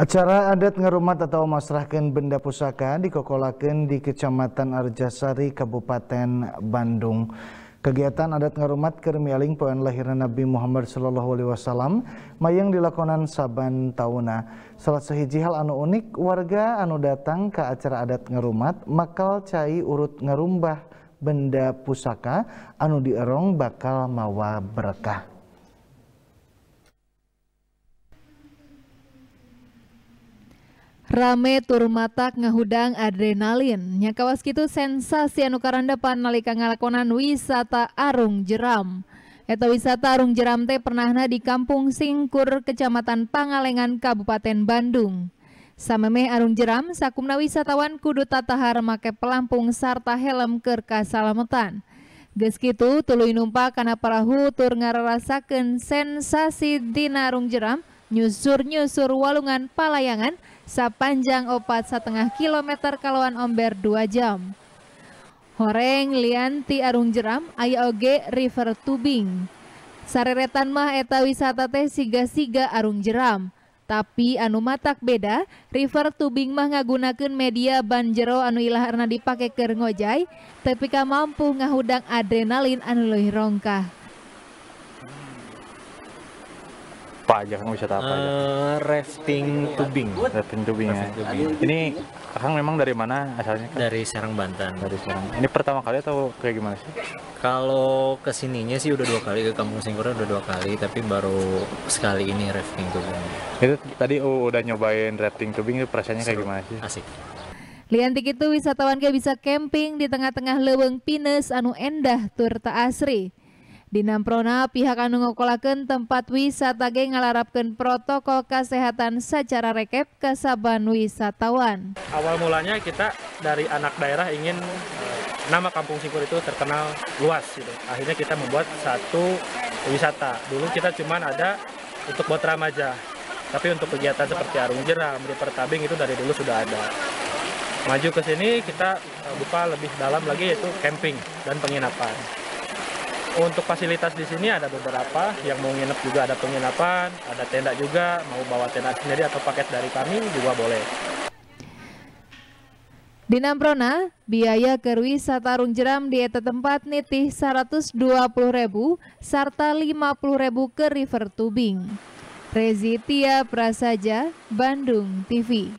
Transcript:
Acara adat ngerumat atau masrahkan benda pusaka dikokolakan di Kecamatan Arjasari, Kabupaten Bandung. Kegiatan adat ngerumat kermialing poin lahiran Nabi Muhammad SAW. Alaihi Wasallam mayang dilakonan saban tauna. Salah sehiji hal anu unik, warga anu datang ke acara adat ngerumat makal cai urut ngerumbah benda pusaka anu dierong bakal mawa berkah. rame tur mata ngahudang adrenalin. nyakawas kawas gitu sensasi anu karandapan nalika ngalakonan wisata Arung Jeram. Eta wisata Arung Jeram teh pernahna di Kampung Singkur, Kecamatan Pangalengan, Kabupaten Bandung. Samemeh Arung Jeram, sakumna wisatawan kudu tatahar make pelampung sarta helm kerka kasalametan. Ges kitu tuluy numpak kana parahu tur ngararasakeun sensasi di narung Jeram, nyusur-nyusur walungan palayangan sepanjang opat setengah kilometer kalauan omber 2 jam. Horeng lianti arung jeram aya oge river tubing. Sareretan mah eta wisata teh siga-siga arung jeram. Tapi anu matak beda, river tubing mah ngagunakeun media banjero anu ilaharna dipake keur ngojay, tapi ka mampu ngahudang adrenalin anu leuwih rongkah. apa aja kan wisata apa aja? Uh, rafting tubing. Rafting tubing ya. Tubing. Ini Kang memang dari mana asalnya? Kan? Dari Serang Banten. Dari Serang. Ini pertama kali atau kayak gimana sih? Kalau kesininya sih udah dua kali ke Kampung Singkura udah dua kali, tapi baru sekali ini rafting tubing. Itu tadi udah nyobain rafting tubing itu perasaannya kayak gimana sih? Asik. Liantik itu wisatawan ke bisa camping di tengah-tengah leweng pines anu endah turta asri. Dinamprona pihak anu ngokolaken tempat wisata ge ngalarapkan protokol kesehatan secara rekep ke saban wisatawan. Awal mulanya kita dari anak daerah ingin eh, nama Kampung Singkur itu terkenal luas gitu. Akhirnya kita membuat satu wisata. Dulu kita cuman ada untuk buat remaja. Tapi untuk kegiatan seperti arung jeram, di pertabing itu dari dulu sudah ada. Maju ke sini kita eh, buka lebih dalam lagi yaitu camping dan penginapan. Untuk fasilitas di sini ada beberapa yang mau nginep juga ada penginapan, ada tenda juga, mau bawa tenda sendiri atau paket dari kami juga boleh. Di Namprona, biaya kerwisata Tarung Jeram di eta tempat nitih 120.000 serta 50.000 ke River Tubing. Rezitia Prasaja, Bandung TV.